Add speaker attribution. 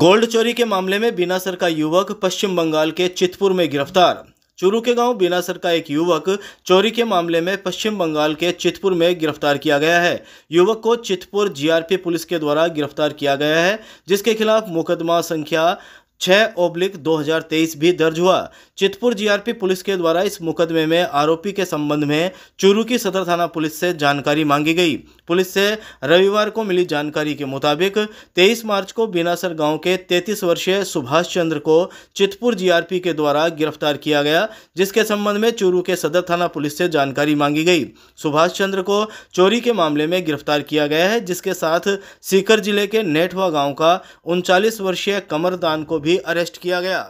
Speaker 1: gold चोरी के मामले में बिनासर का युवक पश्चिम बंगाल के चितपुर में गिरफ्तार चुरू के गांव बिनासर का एक युवक चोरी के मामले में पश्चिम बंगाल के चितपुर में गिरफ्तार किया गया है युवक को चितपुर जीआरपी पुलिस के द्वारा गिरफ्तार किया गया है जिसके खिलाफ मुकदमा संख्या छह ओब्लिक 2023 भी दर्ज हुआ चितपुर जीआरपी पुलिस के द्वारा इस मुकदमे में आरोपी के संबंध में चूरू की सदर थाना पुलिस से जानकारी मांगी गई पुलिस से रविवार को मिली जानकारी के मुताबिक 23 मार्च को बीनासर गांव के 33 वर्षीय सुभाष चंद्र को चितपुर जीआरपी के द्वारा गिरफ्तार किया गया जिसके संबंध में चूरू के सदर थाना पुलिस से जानकारी मांगी गई सुभाष चंद्र को चोरी के मामले में गिरफ्तार किया गया है जिसके साथ सीकर जिले के नेठवा गाँव का उनचालीस वर्षीय कमरदान को भी भी अरेस्ट किया गया